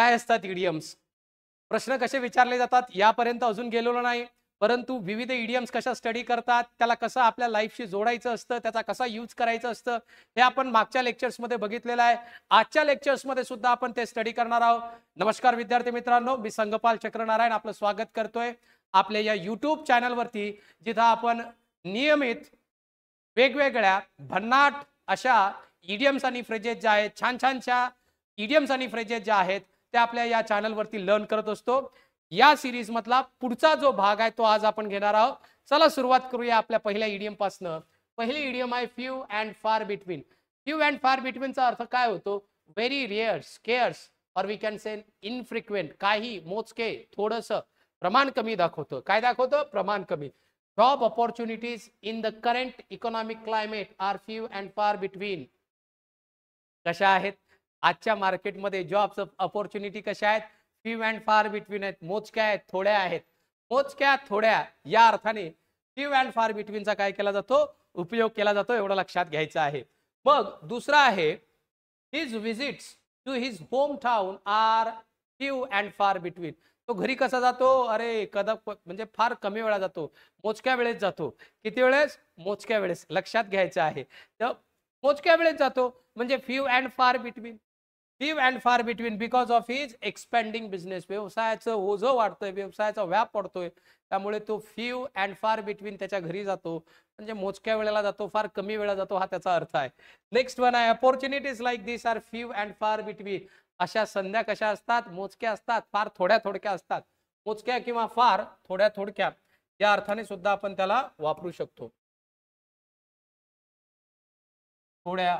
काय असतात ईडीएम्स प्रश्न कसे विचारले जातात यापर्यंत अजून गेलेलो नाही परंतु विविध इडियम्स कशा स्टडी करतात त्याला कसं आपल्या लाईफशी जोडायचं असतं त्याचा कसा यूज करायचं असतं हे आपण मागच्या लेक्चर्समध्ये बघितलेलं आहे आजच्या लेक्चर्समध्ये सुद्धा आपण ते स्टडी करणार आहोत नमस्कार विद्यार्थी मित्रांनो मी संगपाल चक्रनारायण आपलं स्वागत करतोय आपल्या या युट्यूब चॅनलवरती जिथं आपण नियमित वेगवेगळ्या भन्नाट अशा ईडीएम्स आणि फ्रेजेस ज्या आहेत छान छानच्या इडियम्स आणि फ्रेजेस ज्या आहेत ते आपल्या या चॅनल वरती लर्न करत असतो या सिरीज मधला पुढचा जो भाग आहे तो आज आपण घेणार आहोत चला सुरुवात करूया आपल्या पहिल्या इडियम पासनं पहिली इडियम आहे few and far between few and far चा अर्थ काय होतो व्हेरी रिअर स्केअर्स और वी कॅन से इनफ्रिक्वेंट काही मोजके थोडस प्रमाण कमी दाखवतो काय दाखवतो प्रमाण कमी job opportunities in the current economic climate are few and far between कशा आहेत आजच्या मार्केटमध्ये जॉब अपॉर्च्युनिटी कशा आहेत फ्यू अँड फार बिटवीन आहेत मोजक्या आहेत थोड्या आहेत मोजक्या थोड्या या अर्थाने फ्यू अँड फार बिटवीनचा काय केला जातो उपयोग केला जातो एवढा लक्षात घ्यायचा आहे मग दुसरा आहे his visits to his home town are few and far between तो घरी कसा जातो अरे कदा म्हणजे फार कमी वेळा जातो मोजक्या वेळेस जातो किती वेळेस मोजक्या वेळेस लक्षात घ्यायचं आहे तर मोजक्या वेळेस जातो म्हणजे few and far between few and far between because of his expanding business व्यवसायाचं ओझं वाढतोय व्यवसायाचा व्याप पडतोय त्यामुळे तो फ्यू अँड फार बिटवीन त्याच्या घरी जातो म्हणजे मोजक्या वेळेला जातो फार कमी वेळा जातो हा त्याचा अर्थ आहे नेक्स्ट वन आहे opportunities like this are few and far between अशा संध्या कशा असतात मोजक्या असतात फार थोड्या थोडक्या असतात मोजक्या किंवा फार थोड्या थोडक्या या अर्थाने सुद्धा आपण त्याला वापरू शकतो थोड्या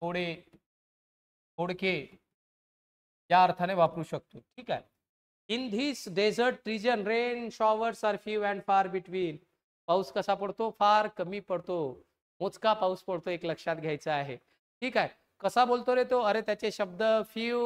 थोडे होडके या अर्थाने वापरू शकतो ठीक आहे in this desert region rain showers are few and far between पाऊस कसा पडतो फार कमी पडतो मोजका पाऊस पडतो एक लक्षात घ्यायचं आहे ठीक आहे कसा बोलतो रे तो अरे त्याचे शब्द फ्यू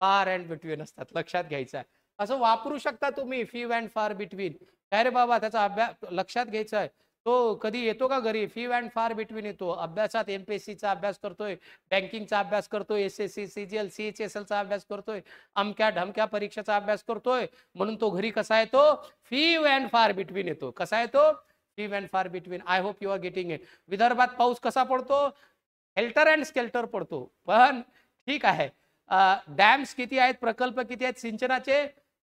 फार अँड बिटवीन असतात लक्षात घ्यायचं आहे असं वापरू शकता तुम्ही फ्यू अँड फार बिटवीन काय रे बाबा त्याचा अभ्यास लक्षात घ्यायचा आहे तो कधी येतो का घरी फी अँड फार बिटवीन येतो अभ्यासात एम पी एस सीचा अभ्यास करतोय बँकिंगचा अभ्यास करतोय S S C C G L C H S एलचा अभ्यास करतोय अमक्या ढमक्या परीक्षेचा अभ्यास करतोय म्हणून तो घरी कसा येतो फी अँड फार बिटवीन येतो कसा येतो few and far between I hope you are getting it विदर्भात पाऊस कसा पडतो हेल्टर अँड स्केल्टर पडतो पण ठीक आहे डॅम्स किती आहेत प्रकल्प किती आहेत सिंचनाचे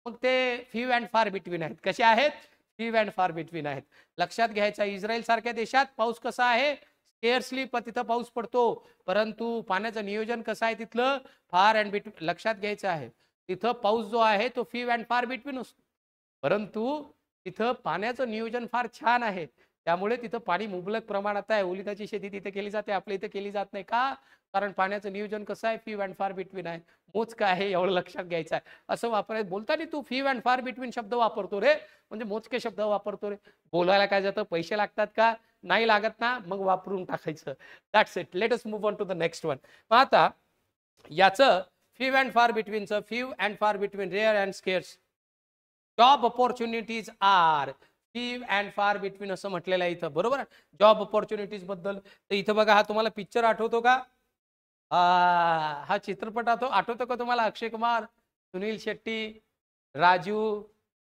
मग ते फ्यू अँड फार बिटवीन आहेत कसे आहेत फ्यू अँड फार बिटवीन आहेत लक्षात घ्यायचा इस्रायल सारख्या देशात पाऊस कसा आहे स्केअर्सली तिथं पाऊस पडतो परंतु पाण्याचं नियोजन कसं आहे तिथलं फार अँड बिट लक्षात घ्यायचं आहे तिथं पाऊस जो आहे तो फ्यू अँड फार बिटवीन असतो परंतु तिथं पाण्याचं नियोजन फार छान आहे त्यामुळे तिथं पाणी मुबलक प्रमाणात आहे ओलिताची शेती तिथे केली जाते आपल्या इथे केली जात नाही का कारण पाण्याचं नियोजन कसं आहे फी अँड फार बिटवीन आहे काय आहे एवढं लक्षात घ्यायचं आहे असं वापरायचं बोलताना तू फी अँड फार बिटवीन शब्द वापरतो रे म्हणजे मोजके शब्द वापरतो रे बोलायला काय जातं पैसे लागतात का नाही लागत ना मग वापरून टाकायचं that's it let's move on to the next one आता याचं फ्यू अँड फार बिटवीनचं few and far between rare and scarce job opportunities are few and far between असं म्हटलेलं आहे इथं बरोबर जॉब ऑपॉर्च्युनिटीज बद्दल तर इथं बघा हा तुम्हाला पिक्चर आठवतो का हा चित्रपट आठव आठवतो का तुम्हाला अक्षय कुमार सुनील शेट्टी राजू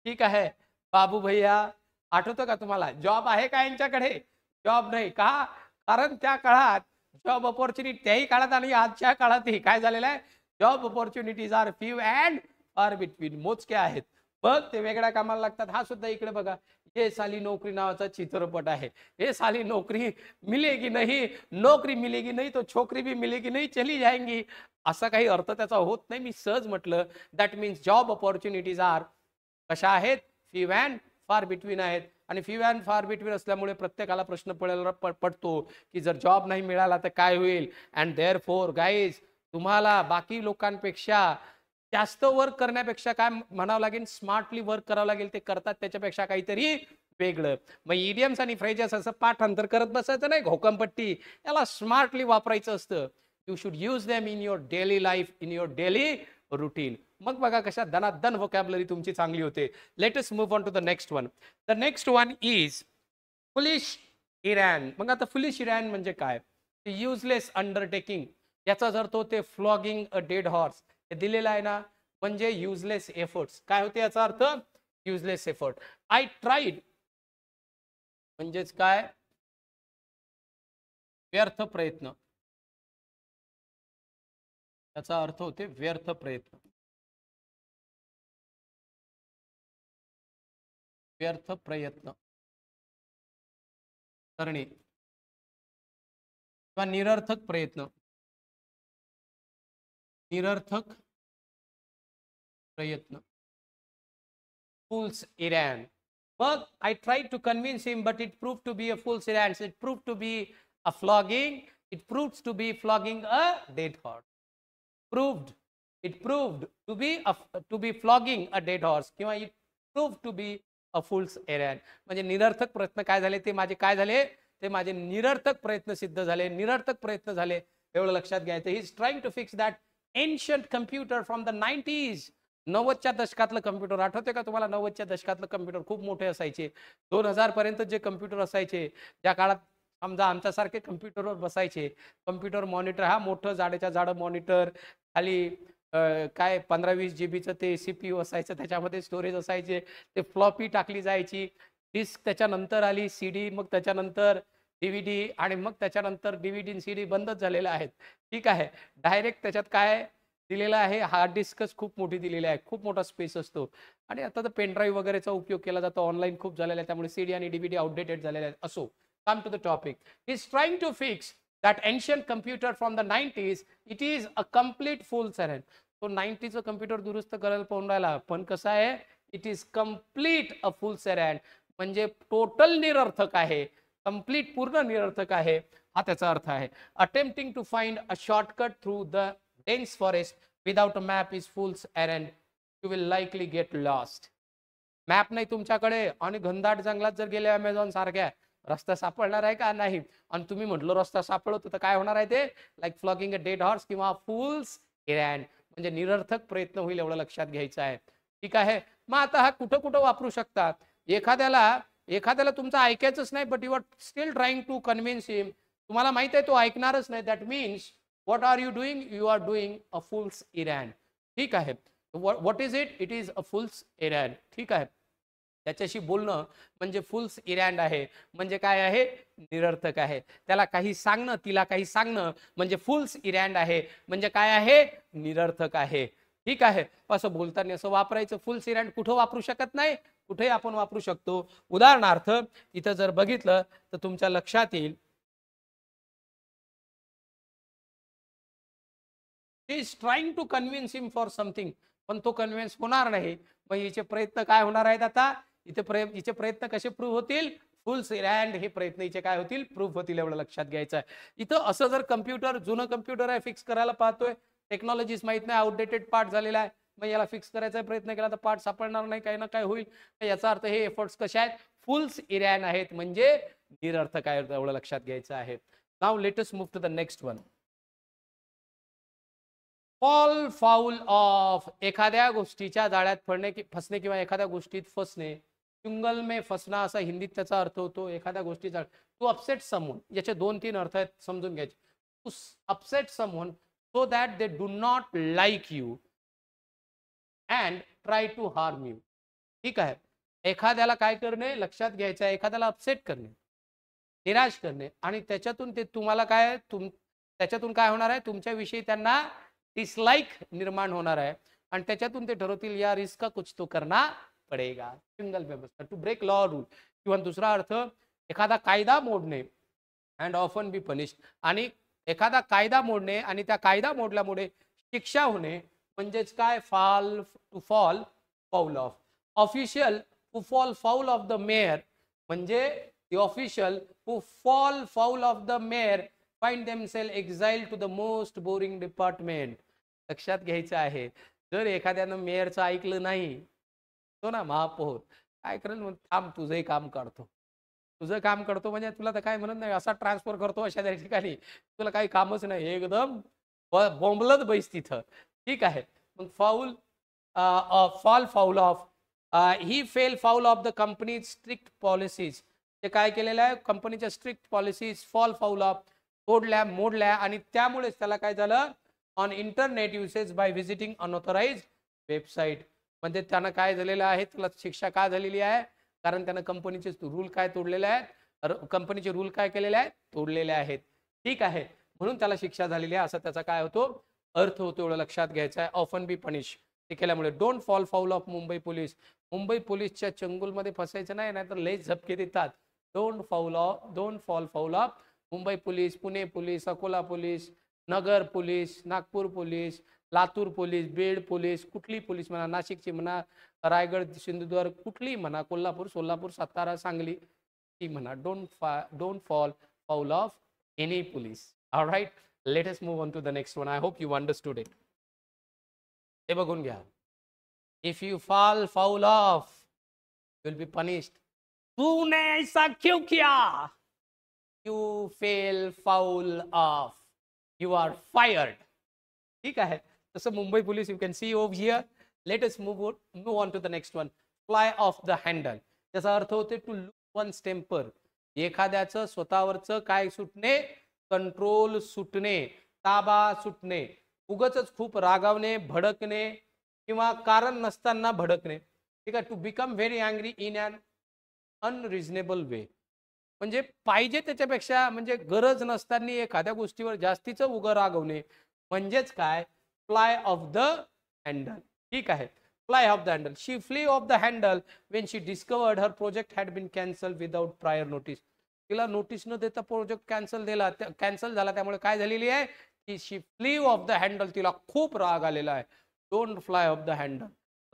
ठीक आहे बाबू भैया आठवतो का तुम्हाला जॉब आहे का यांच्याकडे जॉब नाही का कारण त्या काळात जॉब ऑपॉर्च्युनिटी त्याही काळात आणि आजच्या काळातही काय झालेलं आहे job opportunities are few and far between मोजके आहेत बघ ते वेगळ्या कामाला लागतात हा सुद्धा इकडे बघा हे साली नोकरी नावाचा चित्रपट आहे हे साली नोकरी मिलेगी नाही नोकरी मिलेगी नाही तो छोकरी भी मिलेगी नाही चली जाएंगी असा काही अर्थ त्याचा होत नाही मी सहज म्हटलं that means job opportunities are कशा आहेत फी वॅन फार बिटवीन आहेत आणि फी वॅन फार बिटवीन असल्यामुळे प्रत्येकाला प्रश्न पडायला पडतो की जर जॉब नाही मिळाला तर काय होईल अँड देअर फोर गाईज तुम्हाला बाकी लोकांपेक्षा जास्त वर्क करण्यापेक्षा काय म्हणावं लागेल स्मार्टली वर्क करावं लागेल ते करतात त्याच्यापेक्षा काहीतरी वेगळं मग इडियम्स e आणि फ्रेजेस असं पाठ अंतर करत बसायचं नाही घोकमपट्टी याला स्मार्टली वापरायचं असतं you should use them in your daily life in your daily routine मग बघा कशा दन व्होकॅबलरी तुमची चांगली होते let's move on to the next one the next one is fool's errand मग आता फुलिश इरॅन म्हणजे काय युजलेस अंडरटेकिंग जर तो ते फ्लॉगिंग अ डेड हॉर्स हे दिलेलं आहे ना म्हणजे युजलेस एफर्ट्स काय होते याचा अर्थ युजलेस एफर्ट आय ट्राईड म्हणजेच काय व्यर्थ प्रयत्न याचा अर्थ होते व्यर्थ प्रयत्न व्यर्थ प्रयत्न करणे किंवा निरर्थक प्रयत्न निरर्थक प्रयत्न फुल्स इरान मग I try to convince him but it prove to be a fool's errand it prove to be a flogging it proves to be flogging a dead horse proved it proved to be to be flogging a dead horse horse किंवा it proved to be a fool's errand म्हणजे निरर्थक प्रयत्न काय झाले ते माझे काय झाले ते माझे निरर्थक प्रयत्न सिद्ध झाले निरर्थक प्रयत्न झाले एवढं लक्षात घ्यायचं he is trying to fix that ancient computer from the nineties नव्वदच्या दशकातलं कम्प्युटर आठवते का तुम्हाला नव्वदच्या दशकातलं कम्प्युटर खूप मोठे असायचे दोन हजार पर्यंत जे कम्प्युटर असायचे त्या काळात समजा आमच्यासारखे कम्प्युटरवर बसायचे कम्प्युटर मॉनिटर हा मोठं जाडेच्या झाडं मॉनिटर खाली काय पंधरा वीस जी बीचं ते सी पी असायचं त्याच्यामध्ये स्टोरेज असायचे ते फ्लॉपी टाकली जायची डिस्क त्याच्यानंतर आली सी डी मग त्याच्यानंतर डीव्हीडी आणि मग त्याच्यानंतर डीव्हीडी डी सी डी बंदच झालेल्या आहेत ठीक आहे डायरेक्ट त्याच्यात काय दिलेला आहे हार्ड डिस्कच खूप मोठी दिलेली आहे खूप मोठा स्पेस असतो आणि आता तर पेनड्राईव्ह वगैरेचा उपयोग केला जातो ऑनलाईन खूप झालेला आहे त्यामुळे सीडी आणि डीव्हीडी आउटडेटेड झालेले आहेत असो come to the topic is trying to fix that ancient computer from the nineties it is a complete fool's सॅरन तो नाईन्टीचं कम्प्युटर दुरुस्त करायला पाहून राहिला पण कसं आहे it is complete a fool's सॅरन म्हणजे टोटल निरर्थक आहे कम्प्लीट पूर्ण निरर्थक आहे हा त्याचा अर्थ आहे attempting to find a shortcut through the dense forest without a map is fool's and you will likely get lost map नाही तुमच्याकडे आणि घनदाट जंगलात जर गेले अमेझॉन सारख्या रस्ता सापडणार आहे का नाही आणि तुम्ही म्हटलो रस्ता सापडवतो तर काय होणार आहे ते like flogging a dead horse किंवा फुल्स इरँड म्हणजे निरर्थक प्रयत्न होईल एवढं लक्षात घ्यायचा आहे ठीक आहे मग आता हा कुठं कुठं वापरू शकतात एखाद्याला एखाद्याला तुमचं ऐकायचंच नाही but you are still trying to convince him तुम्हाला माहित आहे तो ऐकणारच नाही that means what are you doing you are doing a fool's errand ठीक आहे what is it it is a fool's errand ठीक आहे त्याच्याशी बोलणं म्हणजे फुल्स इरँड आहे म्हणजे काय आहे निरर्थक आहे त्याला काही सांगणं तिला काही सांगणं म्हणजे फुल्स इरँड आहे म्हणजे काय आहे निरर्थक आहे ठीक आहे असं बोलताना असं वापरायचं फुल्स इरँड कुठं वापरू शकत नाही कुठेही आपण वापरू शकतो उदाहरणार्थ इथं जर बघितलं तर तुमच्या लक्षात येईल is trying to convince him for something पण तो कन्व्हिन्स होणार नाही मग हिचे प्रयत्न काय होणार आहेत आता इथे प्रयत्न हिचे प्रयत्न कसे प्रूव्ह होतील फुल सिरँड हे प्रयत्न हिचे काय होतील प्रूफ होतील एवढं लक्षात घ्यायचं आहे इथं असं जर कम्प्युटर जुनं कम्प्युटर आहे फिक्स करायला पाहतोय टेक्नॉलॉजीज माहित नाही आउटडेटेड पार्ट झालेला आहे मग याला फिक्स करायचा प्रयत्न केला तर पाठ सापडणार नाही काही ना काय होईल याचा अर्थ हे एफर्ट्स कसे आहेत फुल्स इरॅन आहेत म्हणजे निरर्थ काय एवढं लक्षात घ्यायचं आहे now let's move to the next one fall foul of एखाद्या गोष्टीच्या जाळ्यात फडणे कि फसणे किंवा एखाद्या गोष्टीत फसणे चुंगल मे फसना असा हिंदीत त्याचा अर्थ होतो एखाद्या गोष्टीचा तू अपसेट समून याचे दोन तीन अर्थ आहेत समजून घ्यायचे to upset someone so that they do not like you and try to harm you ठीक आहे एखाद्याला काय करणे लक्षात घ्यायचं एखाद्याला अपसेट करणे निराश करणे आणि त्याच्यातून ते तुम्हाला काय तुम त्याच्यातून काय होणार आहे तुमच्याविषयी त्यांना डिसलाईक निर्माण होणार आहे आणि त्याच्यातून ते ठरवतील या रिस्क कुछ तो करना पडेगा सिंगल व्यवस्था टू ब्रेक लॉ रूल किंवा दुसरा अर्थ एखादा कायदा मोडणे अँड ऑफन बी पनिश्ड आणि एखादा कायदा मोडणे आणि त्या कायदा मोडल्यामुळे शिक्षा होणे म्हणजेच काय fall to fall foul of official to fall foul of the mayor म्हणजे official official fall fall of the mayor find themselves exile to the most boring department लक्षात घ्यायचं आहे जर एखाद्यानं मेयरचं ऐकलं नाही तो ना महापौर काय करेल मग थांब तुझंही काम करतो तुझं काम करतो म्हणजे तुला तर काय म्हणत नाही असा ट्रान्सफर करतो अशा ठिकाणी तुला काही कामच नाही एकदम बोंबलत बैस तिथं ठीक आहे मग foul fall foul of he fell foul of the company strict policies ते काय केलेलं आहे कंपनीच्या strict policies fall foul of तोडल्या मोडल्या आणि त्यामुळेच त्याला काय झालं on internet usage by visiting unauthorised website म्हणजे त्यानं काय झालेलं आहे त्याला शिक्षा का झालेली आहे कारण त्यानं कंपनीचे रूल काय तोडलेले आहेत कंपनीचे रूल काय केलेले आहेत तोडलेले आहेत ठीक आहे म्हणून त्याला शिक्षा झालेली आहे असं त्याचा काय होतो अर्थ होतो एवढं लक्षात घ्यायचा आहे ऑफन बी पनिश ते केल्यामुळे don't fall foul of Mumbai police Mumbai पोलीसच्या चंगुलमध्ये फसायचं नाही नाहीतर लय झपके देतात don't fall of don't fall foul of Mumbai police Pune police Akola police Nagar police Nagpur police Latur police Beed police कुठली पोलीस म्हणा नाशिकची म्हणा रायगड सिंधुदुर्ग कुठली म्हणा कोल्हापूर सोलापूर सातारा सांगली ती म्हणा डोंट फा don't fall foul of any police right let's move on to the next one I hope you understood it हे बघून घ्या if you fall foul of will be punished तूने ऐसा क्यों किया you fell foul of you are fired ठीक आहे तसं Mumbai police you can see over here let move move on to the next one fly off the handle त्याचा अर्थ होते टू लूज वन स्टेम्पर एखाद्याचं स्वतःवरचं काय सुटणे कंट्रोल सुटणे ताबा सुटणे उगच खूप रागावणे भडकणे किंवा कारण नसताना भडकणे ठीक आहे to become very angry in and unreasonable way म्हणजे पाहिजे त्याच्यापेक्षा म्हणजे गरज नसताना एखाद्या गोष्टीवर जास्तीचं उग रागवणे म्हणजेच काय फ्लाय ऑफ द हँडल ठीक आहे fly off the handle she flee off the handle when she discovered her project had been cancel without prior notice तिला नोटीस न देता प्रोजेक्ट कॅन्सल दिला कॅन्सल झाला त्यामुळे काय झालेली आहे की she flew off the handle तिला खूप राग आलेला आहे don't fly off the handle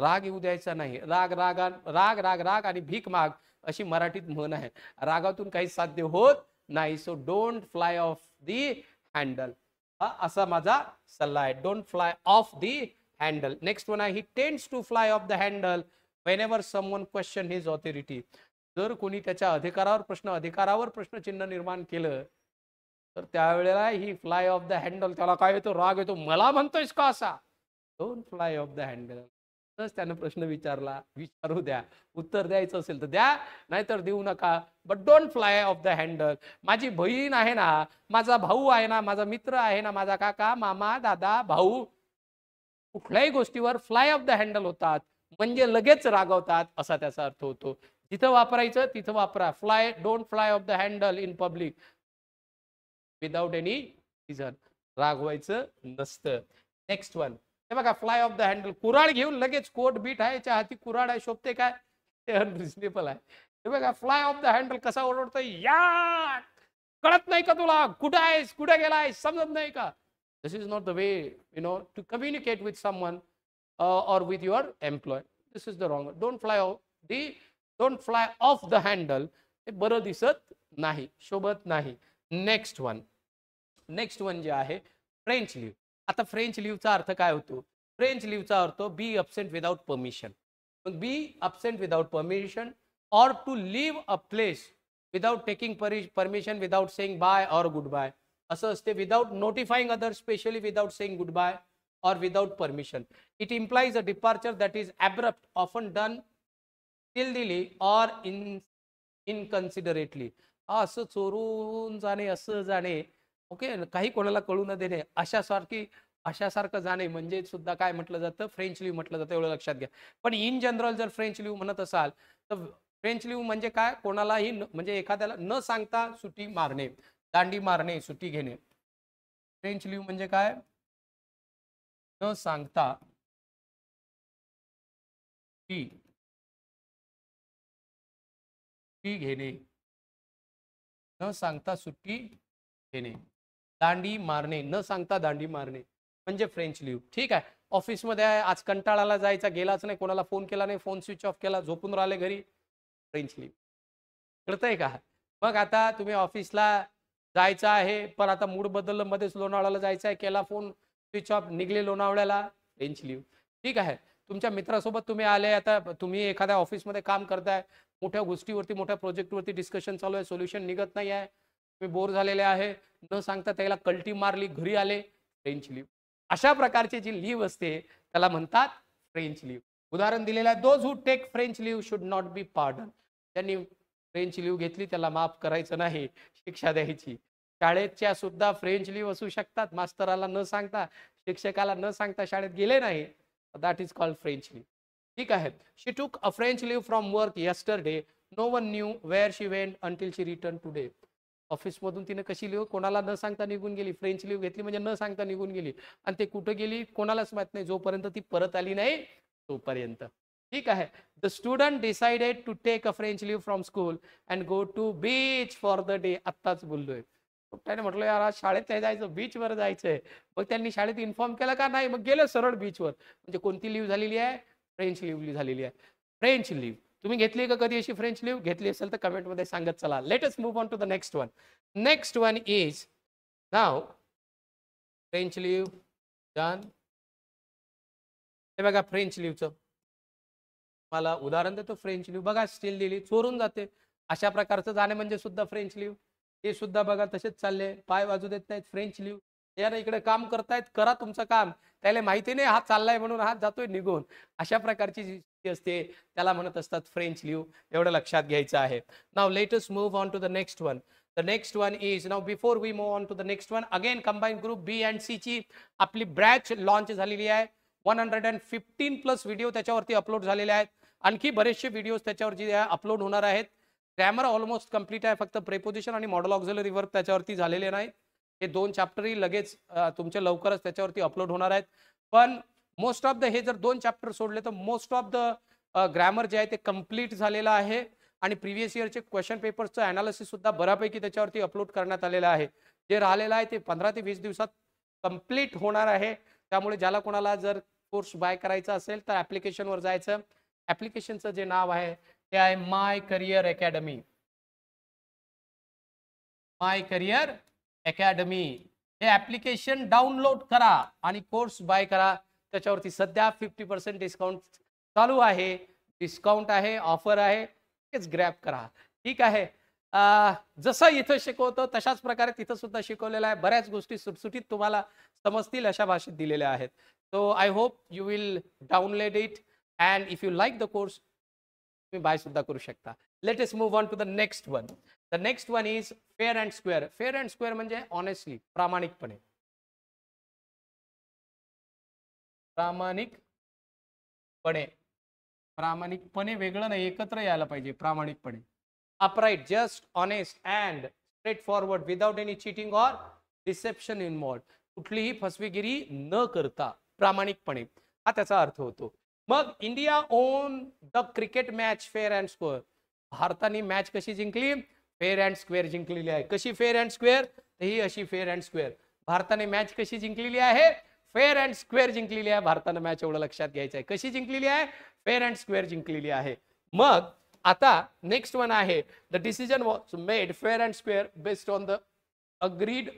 राग येऊ द्यायचा नाही राग रागा राग राग राग आणि भीक माग अशी मराठीत म्हण आहे रागातून काही साध्य होत नाही so don't fly off the handle हा असा माझा सल्ला आहे don't fly off the handle next one आहे he tends to fly off the handle whenever one question his authority जर कोणी त्याच्या अधिकारावर प्रश्न अधिकारावर प्रश्नचिन्ह निर्माण केलं तर त्यावेळेला he fly off the handle त्याला काय येतो राग येतो मला म्हणतोयस का असा दोन फ्लाय ऑफ द हँडल त्यानं प्रश्न विचारला विचारू द्या उत्तर द्यायचं असेल तर द्या नाहीतर देऊ नका but don't fly off the handle माझी बहीण आहे ना माझा भाऊ आहे ना माझा मित्र आहे ना माझा काका मामा दादा भाऊ कुठल्याही गोष्टीवर फ्लाय ऑफ द हँडल होतात म्हणजे लगेच रागवतात असा त्याचा अर्थ होतो जिथं वापरायचं तिथं वापरा fly don't fly off the handle in public without any reason रागवायचं नसतं नेक्स्ट वन हे बघा फ्लाय ऑफ द हँडल कुराड घेऊन लगेच कोट बीट आहे याच्या हाती कुराड आहे शोभते काय ते अनरिजनेबल आहे हे बघा फ्लाय ऑफ द हँडल कसा ओरडतो या कळत नाही का तुला कुठं आहेस कुठे गेलाय समजत नाही का this is not the way you know to communicate with someone or with your employ this is the wrong don't fly off the don't fly off the handle हे बरं दिसत नाही शोभत नाही नेक्स्ट वन नेक्स्ट वन जे आहे French leave आता French लिव्हचा अर्थ काय होतो फ्रेंच लिव्हचा अर्थ बी अबसेंट विदाउट परमिशन मग be absent without permission or to leave a place without taking permission without saying bye or good bye असं असते without notifying other specially without saying good bye or without permission it implies a departure that is abrupt often done तील दिली or in इनकन्सिडरेटली असं चोरून जाणे असं जाणे okay काही कोणाला कळू न देणे अशा अशा अशासारखं जाणे म्हणजे सुद्धा काय म्हटलं जातं फ्रेंच लिव्ह म्हटलं जातं एवढं लक्षात घ्या पण इन जनरल जर फ्रेंच लिव्ह म्हणत असाल तर फ्रेंच लिव्ह म्हणजे काय कोणालाही म्हणजे एखाद्याला न सांगता सुटी मारणे दांडी मारणे सुटी घेणे फ्रेंच लिव्ह म्हणजे काय न सांगता सुट्टी घेणे न सांगता सुट्टी घेणे दांडी मारणे न सांगता दांडी मारणे म्हणजे फ्रेंच लिव्ह ठीक आहे ऑफिसमध्ये मध्ये आज कंटाळाला जायचा गेलाच नाही कोणाला फोन केला नाही फोन स्विच ऑफ केला झोपून राहिले घरी फ्रेंच लिव्ह कळतंय का मग आता तुम्ही ऑफिसला जायचं आहे पण आता मूड बदललं मध्येच लोणावळ्याला जायचं आहे केला फोन स्विच ऑफ निघले लोणावळ्याला फ्रेंच लिव्ह ठीक आहे तुमच्या मित्रासोबत तुम्ही आले आता तुम्ही एखाद्या ऑफिसमध्ये काम करताय मोठ्या गोष्टीवरती मोठ्या प्रोजेक्टवरती डिस्कशन चालू आहे सोल्युशन निघत नाही आहे तुम्ही बोर झालेले आहे न सांगता त्याला कल्टी मारली घरी आले फ्रेंच लिव्ह अशा प्रकारची जी लिव्ह असते त्याला म्हणतात फ्रेंच लिव्ह उदाहरण दिलेलं आहे those who take French leave should not be pardon त्यांनी फ्रेंच लिव्ह घेतली त्याला माफ करायचं नाही शिक्षा द्यायची शाळेच्या सुद्धा फ्रेंच लिव्ह असू शकतात मास्तराला न सांगता शिक्षकाला न सांगता शाळेत गेले नाही that is called French leave. ठीक आहे शी took a French leave from work yesterday. No one knew where she went until she returned today. ऑफिसमधून तिने कशी लिव कोणाला न सांगता निघून गेली फ्रेंच लिव्ह घेतली म्हणजे न सांगता निघून गेली आणि ते कुठं गेली कोणालाच माहित नाही जोपर्यंत ती परत आली नाही तोपर्यंत ठीक आहे the student decided to take a French leave from school and go to beach for the day आत्ताच बोललोय त्याने म्हटलं यार आज शाळेत नाही जायचं बीचवर जायचंय मग त्यांनी शाळेत इन्फॉर्म केलं का नाही मग गेलं सरळ बीचवर म्हणजे कोणती लिव्ह झालेली आहे फ्रेंच लिव्ह झालेली आहे फ्रेंच लिव्ह तुम्ही घेतली का कधी अशी फ्रेंच लिव्ह घेतली असेल तर कमेंटमध्ये सांगत चला let's move on to the next one next one is now French leave done हे बघा फ्रेंच लिव्हचं मला उदाहरण देतो फ्रेंच लिव्ह बघा स्टील दिली चोरून जाते अशा प्रकारचं जाणे म्हणजे सुद्धा फ्रेंच लिव्ह ते सुद्धा बघा तसेच चालले पाय वाजू देत नाहीत फ्रेंच लिव्ह ना इकडे काम करतायत करा तुमचं काम त्याला माहिती नाही हा चाललाय म्हणून हा जातोय निघून अशा प्रकारची जी असते त्याला म्हणत असतात फ्रेंच लिव्ह एवढं लक्षात घ्यायचं आहे now let's move on to the next one the next one is now before we move on to the next one again combine group B and C ची आपली ब्रॅच लॉन्च झालेली आहे one hundred and fifteen plus video त्याच्यावरती upload झालेले आहेत आणखी बरेचसे videos त्याच्यावर जे अपलोड होणार आहेत ग्रॅमर ऑलमोस्ट कम्प्लीट आहे फक्त प्रेपोजिशन आणि मॉडल ऑक्झिलरी वर्क त्याच्यावरती झालेले नाही हे दोन चॅप्टरही लगेच तुमचे लवकरच त्याच्यावरती अपलोड होणार आहेत पण मोस्ट ऑफ द हे जर दोन चॅप्टर सोडले तर मोस्ट ऑफ द ग्रॅमर जे आहे ते कम्प्लीट झालेलं आहे आणि प्रिव्हियस इयरचे क्वेश्चन पेपर्सचं अनालिसिससुद्धा सुद्धा बऱ्यापैकी त्याच्यावरती अपलोड करण्यात आलेलं आहे जे राहिलेलं आहे ते पंधरा ते वीस दिवसात कम्प्लीट होणार आहे त्यामुळे ज्याला कोणाला जर कोर्स बाय करायचा असेल तर ॲप्लिकेशनवर जायचं ॲप्लिकेशनचं जे नाव आहे ते आहे my career academy my career academy हे ऍप्लिकेशन डाउनलोड करा आणि कोर्स बाय करा त्याच्यावरती सध्या फिफ्टी पर्सेंट डिस्काउंट चालू आहे डिस्काउंट आहे ऑफर आहे तेच ग्रॅप करा ठीक आहे जसं इथं शिकवतो तशाच प्रकारे तिथं सुद्धा शिकवलेलं आहे बऱ्याच गोष्टी सुटसुटीत तुम्हाला समजतील अशा भाषेत दिलेल्या आहेत so I hope you will download it and if you like the course तुम्ही बाय सुद्धा करू शकता let's move on to the next one the next one is fair and square fair and square म्हणजे honestly प्रामाणिकपणे प्रामाणिकपणे प्रामाणिकपणे वेगळं नाही एकत्र यायला पाहिजे प्रामाणिकपणे upright just honest and straightforward without any cheating or deception involve कुठलीही फसवेगिरी न करता प्रामाणिकपणे हा त्याचा अर्थ होतो मग India won the cricket match fair and square भारताने मॅच कशी जिंकली फेअर अँड स्क्वेअर जिंकलेली आहे कशी फेअर अँड स्क्वेअर ही अशी फेअर अँड स्क्वेअर भारताने मॅच कशी जिंकलेली आहे फेअर अँड स्क्वेअर जिंकलेली आहे भारतानं मॅच एवढं लक्षात घ्यायचं आहे कशी जिंकलेली आहे फेअर अँड स्क्वेअर जिंकलेली आहे मग आता नेक्स्ट वन आहे the decision was made fair and square based on the agreed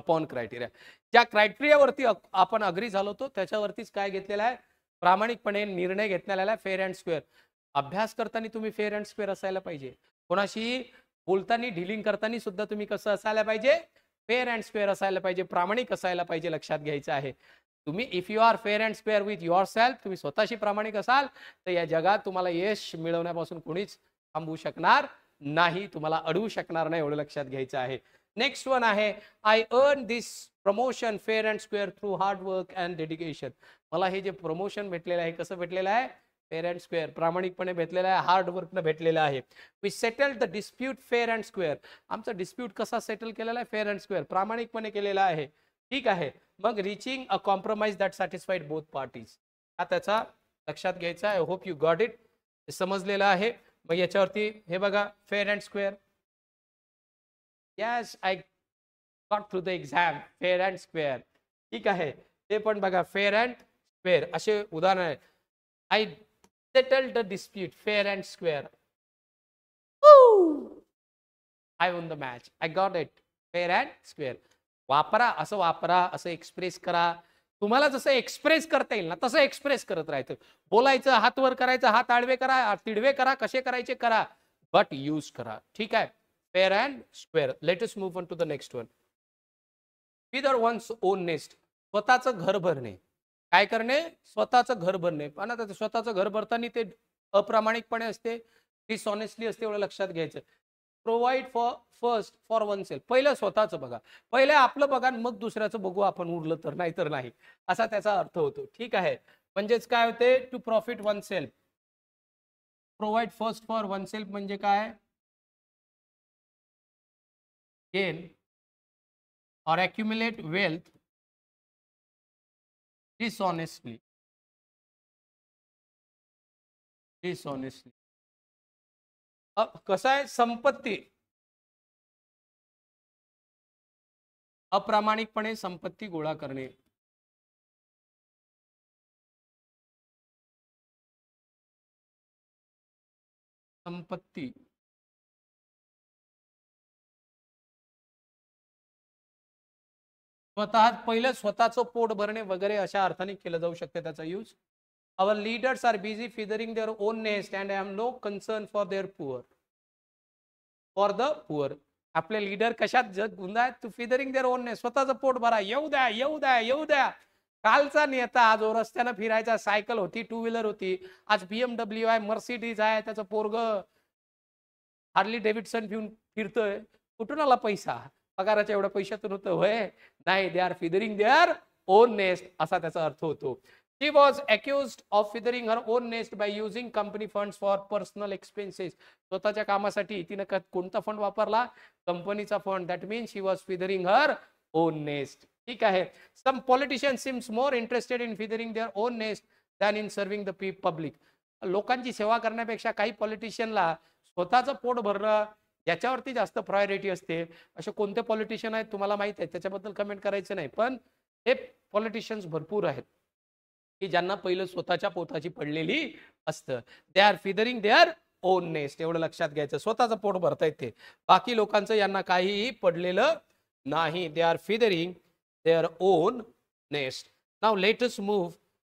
upon criteria ज्या क्रायटेरियावरती आपण अग्री झालो होतो त्याच्यावरतीच काय घेतलेलं आहे प्रामाणिकपणे निर्णय घेतलेला फेअर अँड स्क्वेअर अभ्यास करताना तुम्ही फेअर अँड स्क्वेअर असायला पाहिजे कोणाशी बोलताना डिलिंग करताना सुद्धा तुम्ही कसं असायला पाहिजे फेअर अँड स्क्वेअर असायला पाहिजे प्रामाणिक असायला पाहिजे लक्षात घ्यायचं आहे तुम्ही if you are fair and square with yourself तुम्ही स्वतःशी प्रामाणिक असाल तर या जगात तुम्हाला यश मिळवण्यापासून कोणीच थांबवू शकणार नाही तुम्हाला अडवू शकणार नाही एवढं लक्षात घ्यायचं आहे नेक्स्ट वन आहे I earn this promotion fair and square through hard work and dedication मला हे जे प्रमोशन भेटलेलं आहे कसं भेटलेलं आहे फेअर अँड स्क्वेअर प्रामाणिकपणे भेटलेलं आहे हार्ड वर्कनं भेटलेलं आहे we settle the dispute fair and square आमचा डिस्प्यूट कसा सेटल केलेला आहे फेअर अँड स्क्वेअर प्रामाणिकपणे केलेला आहे ठीक आहे मग reaching a compromise that satisfied both parties हा त्याचा लक्षात घ्यायचा I hope you got it समजलेलं आहे मग याच्यावरती हे बघा fair and square yes i got through the exam fair and square ठीक आहे ते पण बघा फेअर अँड स्क्वेअर असे उदाहरण आहे I the the dispute fair and square I won the match I got it fair and square वापरा असं वापरा असं एक्सप्रेस करा तुम्हाला जसं एक्सप्रेस करता येईल ना तसं एक्सप्रेस करत राहायचं बोलायचं हात वर करायचं हात आडवे करा तिडवे करा कसे करायचे करा बट यूज करा ठीक आहे pair and square let us move on to the next one either one's own nest स्वतःचं घर भरणे काय करणे स्वतःचं घर भरणे पण आता स्वतःचं घर भरतानी ते अप्रामाणिकपणे असते डिसऑनेस्टली असते एवढं लक्षात घ्यायचं provide for first for oneself पहिलं स्वतःचं बघा पहिले आपलं बघा मग दुसऱ्याचं बघू आपण उरलं तर नाही तर नाही असा त्याचा अर्थ होतो ठीक आहे म्हणजेच काय होते to profit oneself provide first for oneself म्हणजे काय gain or accumulate wealth dishonestly dishonestly अब कसा आहे संपत्ती अप्रामाणिकपणे संपत्ती गोळा करणे संपत्ती स्वतः पहिलं स्वतःचं पोट भरणे वगैरे अशा अर्थाने केलं जाऊ शकते त्याचा use our leaders are busy feathering their own nest and I am no concern for their poor for the poor आपले लीडर कशात जग गुंदायत तू फिदरिंग देअर ओन नेस्ट स्वतःचं पोट भरा येऊ द्या येऊ द्या येऊ द्या कालचा नेता आज रस्त्यानं फिरायचा सायकल होती टू व्हीलर होती आज बीएमडब्ल्यू आहे मर्सिडीज आहे त्याचं पोरग हार्ली डेव्हिडसन घेऊन फिरतोय कुठून आला पैसा पगाराच्या एवढ्या पैशातून होतं होय नाही they are feathering their own nest असा त्याचा अर्थ होतो she was accuse of feathering her own nest by using company fund for personal expenses स्वतःच्या कामासाठी तिने कोणता फंड वापरला कंपनीचा fund that mean she was feathering her own nest ठीक आहे some politician seems more interested in feathering their own nest than in serving the public लोकांची सेवा करण्यापेक्षा काही पॉलिटिशियनला स्वतःचं पोट भरणं याच्यावरती जास्त प्रायोरिटी असते असे कोणते पॉलिटिशियन आहेत तुम्हाला माहित आहे त्याच्याबद्दल कमेंट करायचं नाही पण हे पॉलिटिशियन्स भरपूर आहेत की ज्यांना पहिलं स्वतःच्या पोटाची पडलेली असतं they are feathering their own nest एवढं लक्षात घ्यायचं स्वतःचं पोट भरता येते बाकी लोकांचं यांना काहीही पडलेलं नाही they are feathering their own nest now let's move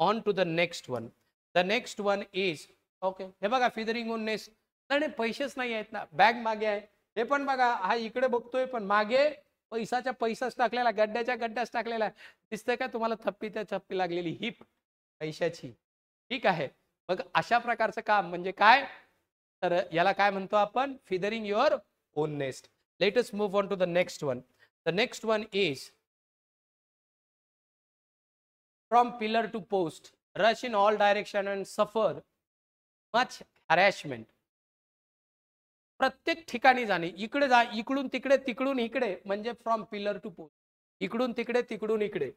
on to the next one the next one is okay हे बघा फिदरिंग ओन नेस्ट आणि पैसेच नाही आहेत ना बॅग मागे आहे हे पण बघा हा इकडे बघतोय पण मागे पैसाच्या पैसाच टाकलेला गड्ड्याच्या गड्ड्याच टाकलेला दिसतंय का तुम्हाला थप्पी त्या थप्पी लागलेली हिप पैशाची ठीक आहे मग अशा प्रकारचं काम म्हणजे काय तर याला काय म्हणतो आपण feathering your own nest let's move on to the next one the next one is from pillar to post rush in all direction and suffer much harassment प्रत्येक ठिकाणी जाणे इकडे जा इकडून तिकडे तिकडून इकडे म्हणजे फ्रॉम पिलर टू पोल इकडून तिकडे तिकडून इकडे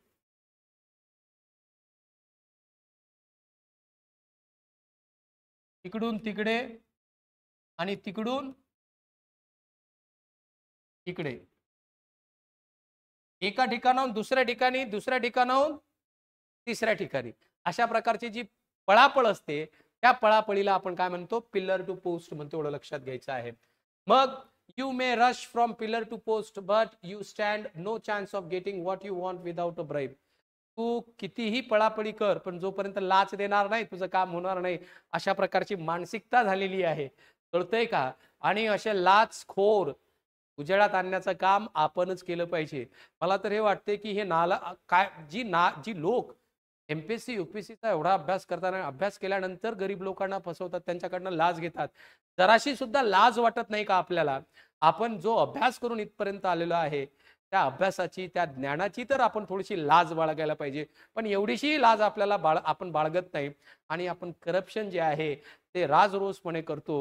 इकडून तिकडे आणि तिकडून इकडे एका ठिकाणाहून दुसऱ्या ठिकाणी दुसऱ्या ठिकाणाहून तिसऱ्या ठिकाणी अशा प्रकारची जी पळापळ असते त्या पळापळीला आपण काय म्हणतो पिल्लर टू पोस्ट म्हणतो एवढं लक्षात घ्यायचं आहे मग you may rush from pillar to post but you stand no chance of getting what you want without a bribe तू कितीही पळापळी कर पण जोपर्यंत लाच देणार नाही तुझं काम होणार नाही अशा प्रकारची मानसिकता झालेली आहे कळतंय का आणि असे लाच खोर उजेडात आणण्याचं काम आपणच केलं पाहिजे मला तर हे वाटते की हे नाला काय जी ना जी लोक एमपीएससी युपीएससीचा एवढा अभ्यास करताना अभ्यास केल्यानंतर गरीब लोकांना फसवतात त्यांच्याकडनं लाज घेतात जराशी सुद्धा लाज वाटत नाही का आपल्याला आपण जो अभ्यास करून इथपर्यंत आलेलो आहे त्या अभ्यासाची त्या ज्ञानाची तर आपण थोडीशी लाज बाळगायला पाहिजे पण एवढीशी लाज आपल्याला बाळ आपण बाळगत नाही आणि आपण करप्शन जे आहे ते राजरोसपणे करतो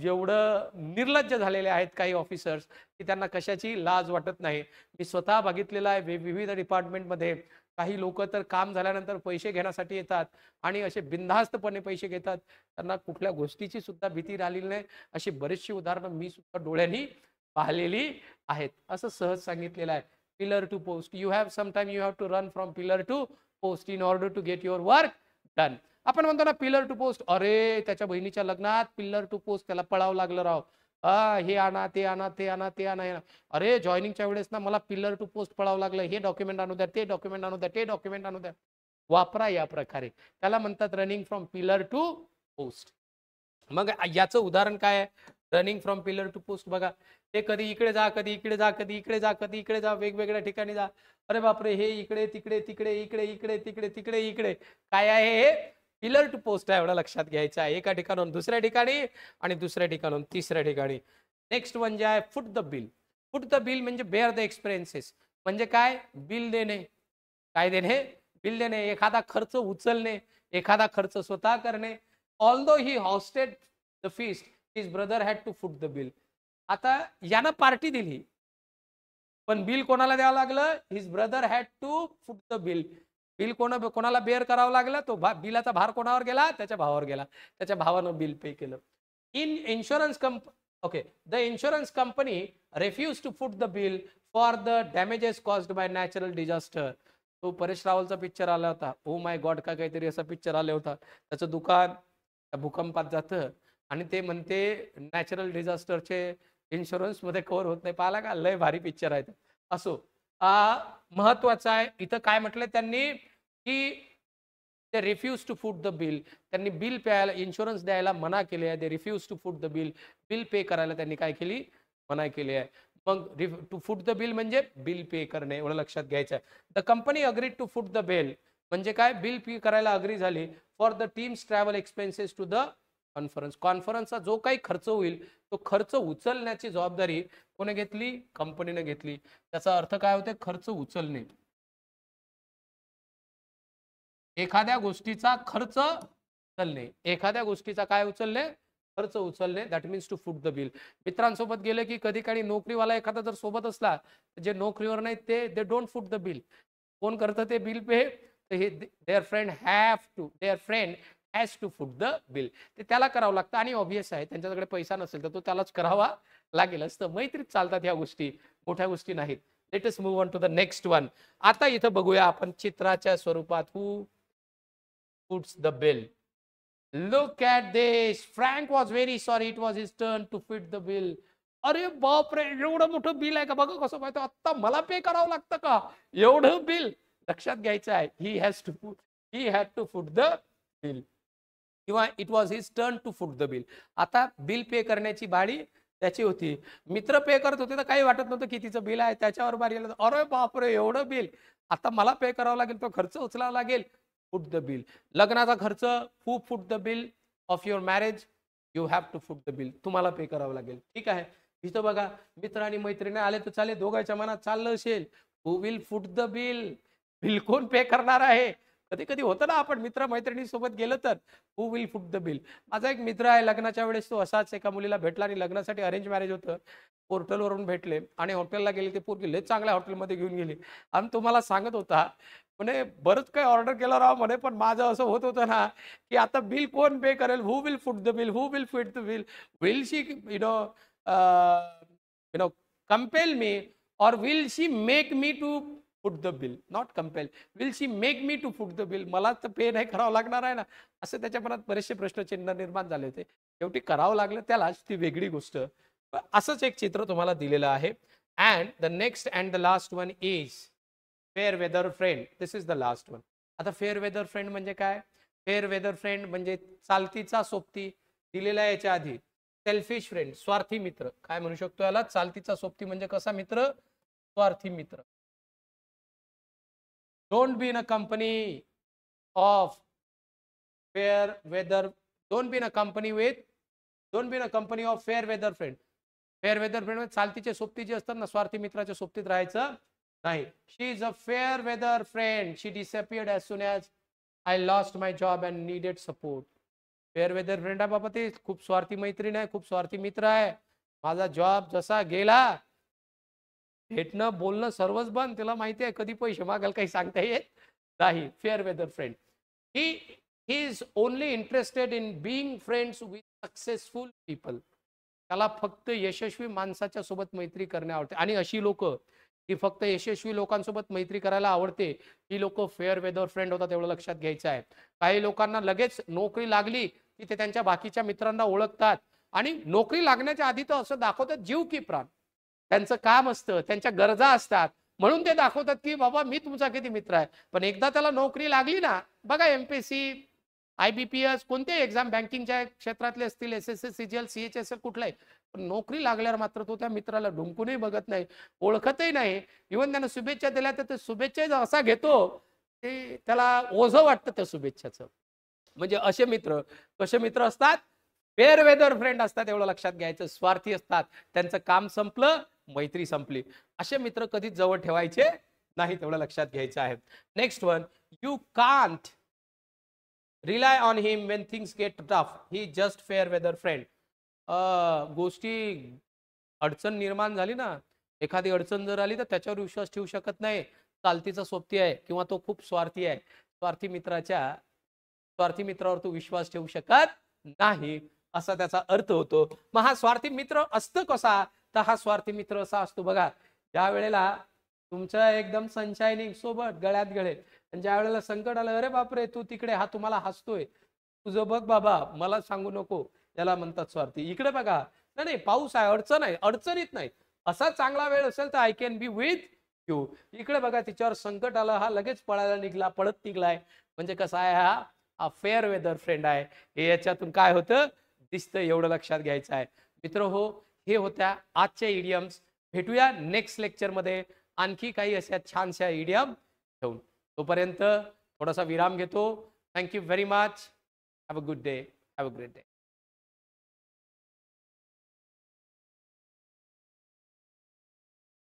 जेवढं निर्लज्ज झालेले आहेत काही ऑफिसर्स की त्यांना कशाची लाज वाटत नाही मी स्वतः बघितलेला आहे विविध डिपार्टमेंटमध्ये काही लोक तर काम झाल्यानंतर पैसे घेण्यासाठी येतात आणि असे बिनधास्तपणे पैसे घेतात त्यांना कुठल्या गोष्टीची सुद्धा भीती राहिलेली नाही अशी बरीचशी उदाहरणं मी सुद्धा डोळ्यांनी पाहिलेली आहेत असं सहज सांगितलेलं आहे pillar to post you have sometime you have to run from pillar to post in order to get your work done आपण म्हणतो ना पिलर टू पोस्ट अरे त्याच्या बहिणीच्या लग्नात पिलर टू पोस्ट त्याला पळावं लागलं राव हा हे आणा ते आणा ते आणा ते आणा अरे जॉईनिंगच्या वेळेस ना मला पिल्लर टू पोस्ट पळावं लागलं हे डॉक्युमेंट आणू द्या ते डॉक्युमेंट आणू द्या ते डॉक्युमेंट आणू द्या वापरा या प्रकारे त्याला म्हणतात running from pillar to post मग याचं उदाहरण काय आहे running from pillar to post बघा ते कधी इकडे जा कधी इकडे जा कधी इकडे जा कधी इकडे जा वेगवेगळ्या ठिकाणी जा अरे बापरे हे इकडे तिकडे तिकडे इकडे इकडे तिकडे तिकडे इकडे काय आहे हे इलर्ट टू पोस्ट आहे एवढा लक्षात घ्यायचं आहे एका ठिकाणाहून दुसऱ्या ठिकाणी आणि दुसऱ्या ठिकाणून तिसऱ्या ठिकाणी नेक्स्ट म्हणजे आहे foot the bill foot the bill म्हणजे बेअर द एक्सपिरियन्सेस म्हणजे काय बिल देणे काय देणे बिल देणे एखादा खर्च उचलणे एखादा खर्च स्वतः करणे although he hosted the feast his brother had to foot the bill आता यानं पार्टी दिली पण बिल कोणाला द्यावं लागलं his brother had to foot the bill bill कोण कोणाला बेअर करावा लागला तो भा बिलाचा भार कोणावर गेला त्याच्या भावावर गेला त्याच्या भावानं बिल पे केलं in insurance comp okay the insurance company refuse to foot the bill for the damages caused by natural disaster तो परेश रावलचा पिक्चर आला होता ओ माय गॉड का काहीतरी असा पिक्चर आला होता त्याचं दुकान त्या भूकंपात जातं आणि ते म्हणते नॅचरल डिझास्टरचे इन्शुरन्समध्ये कव्हर होत नाही पाहिला का लय भारी पिक्चर आहे असो महत्वाचा आहे इथं काय म्हटलं त्यांनी की they refuse to foot the bill त्यांनी बिल प्यायला इन्शुरन्स द्यायला मना केले आहे they refuse to foot the bill bill pay करायला त्यांनी काय केली मना केली आहे मग रिफ टू फूट द बिल म्हणजे बिल पे करणे एवढं लक्षात घ्यायचं आहे the company agreed to foot the bill म्हणजे काय बिल पे करायला अग्री झाली for the teams travel expenses to the conference कॉन्फरन्सचा जो काही खर्च होईल तो खर्च उचलण्याची जबाबदारी कोणी घेतली कंपनीने घेतली त्याचा अर्थ काय होते खर्च उचलणे एखाद्या गोष्टीचा खर्च उचलणे एखाद्या गोष्टीचा काय उचलणे खर्च उचलणे that means to foot the bill मित्रांसोबत गेले की कधी काही नोकरीवाला एखादा जर सोबत असला जे नोकरीवर नाही ते they don't foot the bill कोण करतं ते बिल पे तर हे their friend have to their friend has to foot the bill ते त्याला करावं लागतं आणि ऑब्विस आहे त्यांच्याकडे पैसा नसेल तर तो त्यालाच करावा लागेल असतं मैत्रीत चालतात ह्या गोष्टी मोठ्या गोष्टी नाहीत let us move on to the next one आता इथं बघूया आपण चित्राच्या स्वरूपात who foots the bill look at this Frank was very sorry it was his turn to foot the bill अरे रे एवढं मोठं बिल आहे का बघा कसं पाहिजे आत्ता मला पे करावं लागतं का एवढं बिल लक्षात घ्यायचं आहे he has to foot he had to foot the bill किंवा it was his turn to foot the bill आता बिल पे करण्याची भाडी त्याची होती मित्र पे करत होते तर काही वाटत नव्हतं कितीचं बिल आहे त्याच्यावर भारी अरे बापरे एवढं बिल आता मला पे करावं लागेल तो खर्च उचलावा लागेल फुट द बिल लग्नाचा खर्च who foot the bill of your marriage you have to foot the bill तुम्हाला पे करावं लागेल ठीक आहे इथं बघा मित्र आणि मैत्रिणी आले तर चालेल दोघांच्या मनात चाललं असेल who will foot the bill bill कोण पे करणार आहे कधी कधी होतं ना आपण मित्र मैत्रिणीसोबत गेलं तर who will foot the bill माझा एक मित्र आहे लग्नाच्या वेळेस तो असाच एका मुलीला भेटला आणि लग्नासाठी अरेंज मॅरेज होतं पोर्टलवरून भेटले आणि हॉटेलला गेले ते पोरगी लय चांगल्या हॉटेलमध्ये घेऊन गेले आणि तुम्हाला सांगत होता म्हणे बरंच काही ऑर्डर केलं राव म्हणे पण माझं असं होत होतं ना की आता बिल कोण पे करेल who will foot the bill who will foot the bill will she you know you know compel me or will she make me to foot the bill not compel will she make me to foot the bill मला तर पे नाही करावं लागणार आहे ना असं त्याच्या मनात बरेचसे चिन्ह निर्माण झाले होते शेवटी करावं लागलं त्यालाच ती वेगळी गोष्ट असंच एक चित्र तुम्हाला दिलेलं आहे and the next and the last one is fair weather friend this is the last one आता फेअर वेदर फ्रेंड म्हणजे काय फेअर वेदर फ्रेंड म्हणजे चालतीचा सोबती दिलेला याच्या आधी सेल्फिश फ्रेंड स्वार्थी मित्र काय म्हणू शकतो याला चालतीचा सोबती म्हणजे कसा मित्र स्वार्थी मित्र don't be in a company of fair weather don't be in a company with don't be in a company of fair weather friend fair weather friend म्हणजे चालतीचे सोबती जे असतात ना स्वार्थी मित्राच्या सोबतीत राहायचं नाही she is a fair weather friend she disappeared as soon as I lost my job and needed support fair weather friend आहे बाबा ते खूप स्वार्थी मैत्रीण आहे खूप स्वार्थी मित्र आहे माझा जॉब जसा गेला भेटणं बोलणं सर्वच बंद तिला माहिती आहे कधी पैसे मागाल काही सांगता येत नाही fair weather friend he he is only interested in being friends with successful people त्याला फक्त यशस्वी माणसाच्या सोबत मैत्री करणे आवडते आणि अशी लोक की फक्त यशस्वी लोकांसोबत मैत्री करायला आवडते ही लोक फेअर वेदर फ्रेंड होतात तेवढं लक्षात घ्यायचं आहे काही लोकांना लगेच नोकरी लागली की ते त्यांच्या बाकीच्या मित्रांना ओळखतात आणि नोकरी लागण्याच्या आधी तर असं दाखवतात जीव की प्राण त्यांचं काम असतं त्यांच्या गरजा असतात म्हणून ते दाखवतात की बाबा मी तुमचा किती मित्र आहे पण एकदा त्याला नोकरी लागली ना बघा C I B P S कोणते एक्झाम बँकिंगच्या क्षेत्रातले असतील S S S C G L C H S कुठलाही पण नोकरी लागल्यावर मात्र तो त्या मित्राला ढुंकूनही बघत नाही ओळखतही नाही इव्हन त्यांना शुभेच्छा दिल्या तर ते शुभेच्छा असा घेतो की त्याला ओझ वाटतं त्या शुभेच्छाचं म्हणजे असे मित्र कसे मित्र असतात फेअर वेदर फ्रेंड असतात एवढं लक्षात घ्यायचं स्वार्थी असतात त्यांचं काम संपलं मैत्री संपली असे मित्र कधीच जवळ ठेवायचे नाही तेवढं लक्षात घ्यायचं आहे next one you can't rely on him when things get tough he just fair weather friend गोष्टी अडचण निर्माण झाली ना एखादी अडचण जर आली तर त्याच्यावर विश्वास ठेवू शकत नाही चालतीचा सोबती आहे किंवा तो खूप स्वार्थी आहे स्वार्थी मित्राच्या स्वार्थी मित्रावर तू विश्वास ठेवू शकत नाही असा त्याचा अर्थ होतो मग हा स्वार्थी मित्र असतं कसा तर हा स्वार्थी मित्र असा असतो बघा ज्या वेळेला तुमचं एकदम सनशायनिंग सोबत गळ्यात गळे आणि ज्या वेळेला संकट आलं अरे बापरे तू तिकडे हा तुम्हाला हसतोय तुझं बघ बाबा मला सांगू नको त्याला म्हणतात स्वार्थी इकडे बघा नाही नाही पाऊस आहे अडचण आहे अडचणीत नाही असा चांगला वेळ असेल तर I can be with you इकडे बघा तिच्यावर संकट आलं हा लगेच पळायला निघला पळत निघलाय म्हणजे कसा आहे हा हा फेअर वेदर फ्रेंड आहे हे याच्यातून काय होतं दिसतं एवढं लक्षात घ्यायचं आहे मित्र हो हे होत्या आजच्या इडियम्स भेटूया नेक्स्ट लेक्चरमध्ये आणखी काही अशा छानशा इडियम ठेवून तोपर्यंत थोडासा विराम घेतो thank you very much have a good day have a great day